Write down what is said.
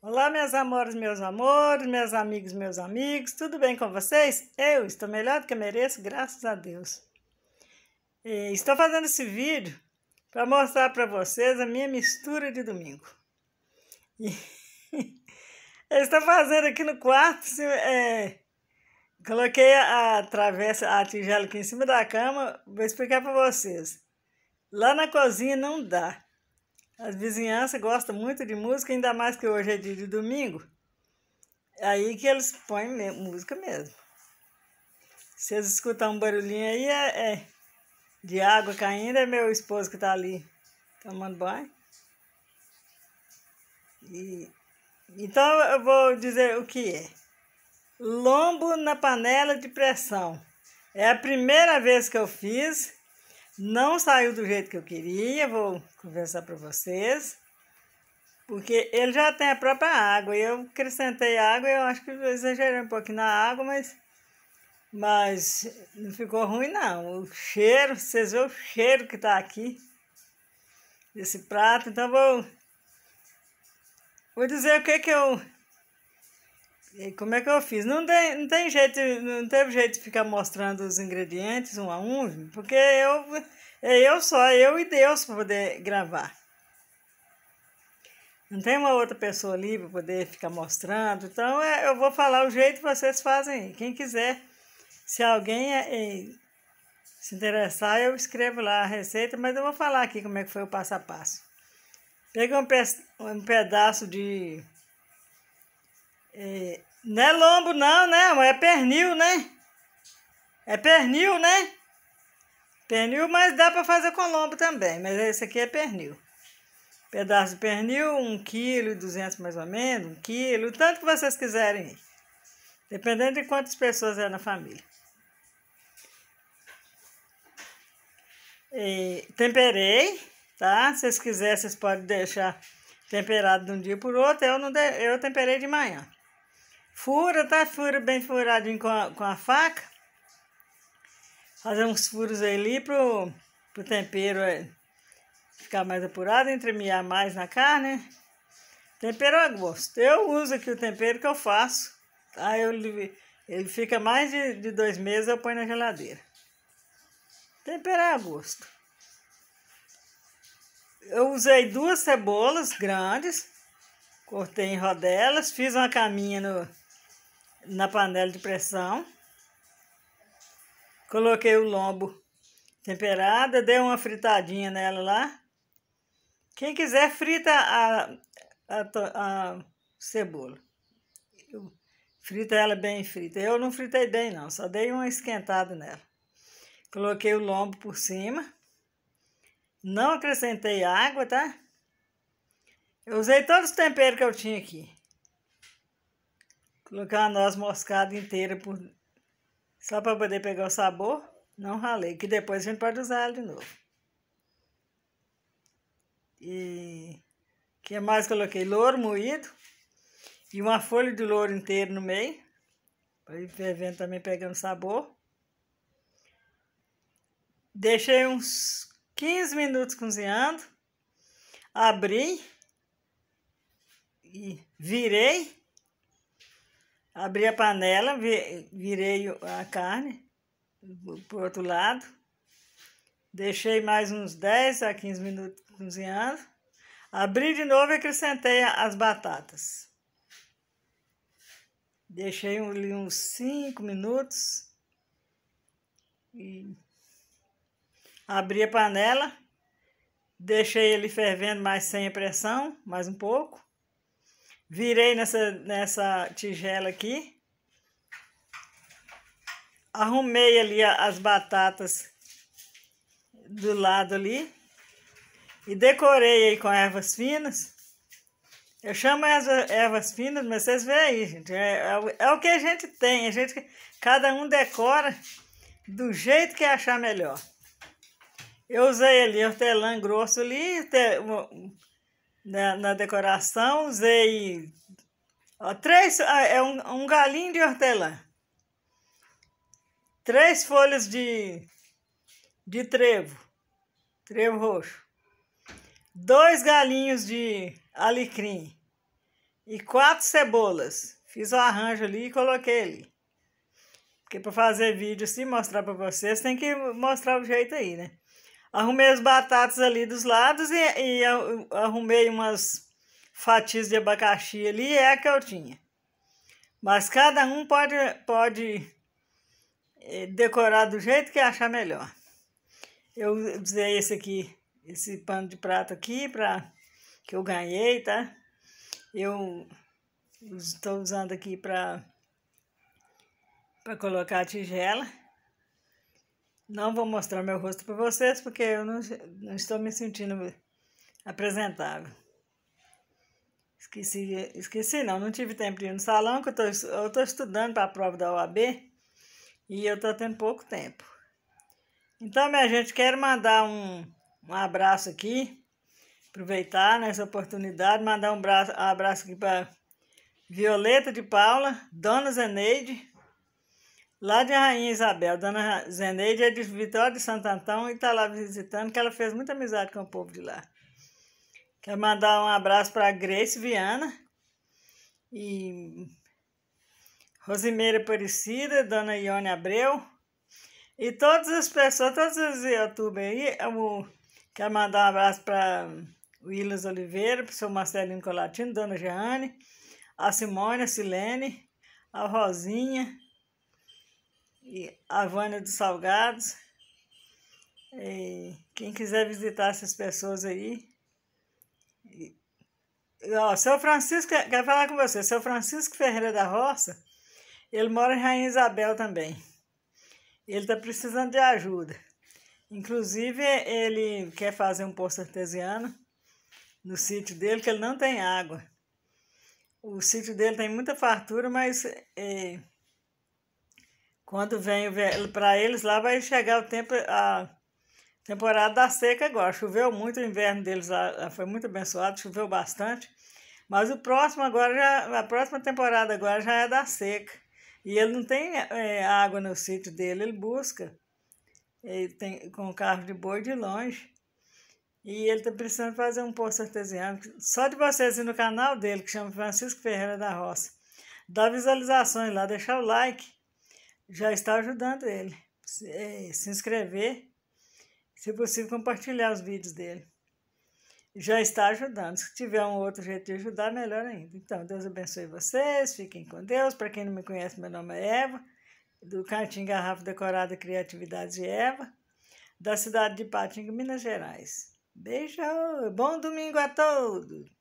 Olá, meus amores, meus amores, meus amigos, meus amigos, tudo bem com vocês? Eu estou melhor do que mereço, graças a Deus. E estou fazendo esse vídeo para mostrar para vocês a minha mistura de domingo. E eu estou fazendo aqui no quarto, é, coloquei a travessa, a tigela aqui em cima da cama, vou explicar para vocês. Lá na cozinha não dá, as vizinhanças gostam muito de música, ainda mais que hoje é dia de domingo. É aí que eles põem música mesmo. Se vocês escutarem um barulhinho aí, é, é, de água caindo, é meu esposo que está ali tomando banho. E, então eu vou dizer o que é. Lombo na panela de pressão. É a primeira vez que eu fiz não saiu do jeito que eu queria, vou conversar para vocês. Porque ele já tem a própria água. Eu acrescentei água, eu acho que eu exagerei um pouquinho na água, mas, mas não ficou ruim não. O cheiro, vocês vêem o cheiro que está aqui desse prato. Então vou, vou dizer o que, que eu e como é que eu fiz? Não tem, não tem jeito, não teve jeito de ficar mostrando os ingredientes um a um, porque eu, é eu só, eu e Deus para poder gravar. Não tem uma outra pessoa ali para poder ficar mostrando. Então, é, eu vou falar o jeito que vocês fazem. Quem quiser, se alguém é, é, se interessar, eu escrevo lá a receita, mas eu vou falar aqui como é que foi o passo a passo. pega um, pe um pedaço de é, não é lombo não, né? É pernil, né? É pernil, né? Pernil, mas dá para fazer com lombo também. Mas esse aqui é pernil. Pedaço de pernil, um kg e duzentos mais ou menos, 1 um kg, o tanto que vocês quiserem. Dependendo de quantas pessoas é na família. E temperei, tá? Se vocês quiserem, vocês podem deixar temperado de um dia por outro. Eu, não de... eu temperei de manhã. Fura, tá? Fura bem furadinho com a, com a faca. Fazer uns furos ali pro, pro tempero é, ficar mais apurado, entremear mais na carne. Tempero a é gosto. Eu uso aqui o tempero que eu faço. Aí tá? eu, ele fica mais de, de dois meses, eu ponho na geladeira. Tempero a é gosto. Eu usei duas cebolas grandes, cortei em rodelas, fiz uma caminha no, na panela de pressão. Coloquei o lombo temperado dei uma fritadinha nela lá. Quem quiser, frita a, a, a cebola. Eu, frita ela bem frita. Eu não fritei bem, não, só dei uma esquentada nela. Coloquei o lombo por cima. Não acrescentei água, tá? Eu usei todos os temperos que eu tinha aqui. Colocar uma noz moscada inteira por... só para poder pegar o sabor. Não ralei, que depois a gente pode usar ela de novo. E que mais coloquei? Louro moído e uma folha de louro inteiro no meio. Para ir fervendo também pegando sabor. Deixei uns 15 minutos cozinhando. Abri e virei Abri a panela, virei a carne para outro lado. Deixei mais uns 10 a 15 minutos cozinhando. Abri de novo e acrescentei as batatas. Deixei ali uns 5 minutos. E abri a panela. Deixei ele fervendo mais sem a pressão, mais um pouco. Virei nessa, nessa tigela aqui. Arrumei ali as batatas do lado ali. E decorei aí com ervas finas. Eu chamo ervas, ervas finas, mas vocês veem aí, gente. É, é, é, o que a gente tem. A gente, cada um decora do jeito que achar melhor. Eu usei ali hortelã grosso ali, na, na decoração usei ó, três, ah, é um, um galinho de hortelã, três folhas de, de trevo, trevo roxo, dois galinhos de alecrim e quatro cebolas. Fiz o um arranjo ali e coloquei ali. Porque para fazer vídeo assim, mostrar para vocês, tem que mostrar o jeito aí, né? Arrumei as batatas ali dos lados e, e arrumei umas fatias de abacaxi ali, é a que eu tinha. Mas cada um pode, pode eh, decorar do jeito que achar melhor. Eu usei esse aqui, esse pano de prato aqui, pra, que eu ganhei, tá? Eu estou usando aqui para colocar a tigela. Não vou mostrar meu rosto para vocês porque eu não, não, estou me sentindo apresentável. Esqueci, esqueci não, não tive tempo de ir no salão, que eu estou estudando para a prova da OAB e eu estou tendo pouco tempo. Então, minha gente, quero mandar um, um abraço aqui, aproveitar nessa oportunidade, mandar um abraço, um abraço aqui para Violeta de Paula, Dona Zeneide, Lá de Rainha Isabel, Dona Zeneide é de Vitória de Santo Antão e está lá visitando, que ela fez muita amizade com o povo de lá. Quero mandar um abraço para Grace Viana e Rosimeira Aparecida, Dona Ione Abreu e todas as pessoas, todos os youtubers aí. Eu quero mandar um abraço para Willis Oliveira, para o seu Marcelinho Colatino, Dona Jeane, a Simone, a Silene, a Rosinha e a Vânia dos Salgados. E é, quem quiser visitar essas pessoas aí. E, ó, seu Francisco, quero falar com você. Seu Francisco Ferreira da Roça, ele mora em Rainha Isabel também. Ele está precisando de ajuda. Inclusive, ele quer fazer um poço artesiano no sítio dele, que ele não tem água. O sítio dele tem muita fartura, mas é, quando vem para eles lá, vai chegar o tempo, a temporada da seca agora. Choveu muito, o inverno deles lá foi muito abençoado, choveu bastante. Mas o próximo agora, já, a próxima temporada agora já é da seca. E ele não tem é, água no sítio dele, ele busca. Ele tem com o carro de boi de longe. E ele está precisando fazer um poço artesiano. Só de vocês ir no canal dele, que chama Francisco Ferreira da Roça. Dá visualizações lá, deixar o like já está ajudando ele. se é, se inscrever, se possível, compartilhar os vídeos dele. Já está ajudando. Se tiver um outro jeito de ajudar, melhor ainda. Então, Deus abençoe vocês, fiquem com Deus. Para quem não me conhece, meu nome é Eva, do Cartim Garrafa Decorada Criatividade de Eva, da cidade de Patinga, Minas Gerais. Beijo! Bom domingo a todos!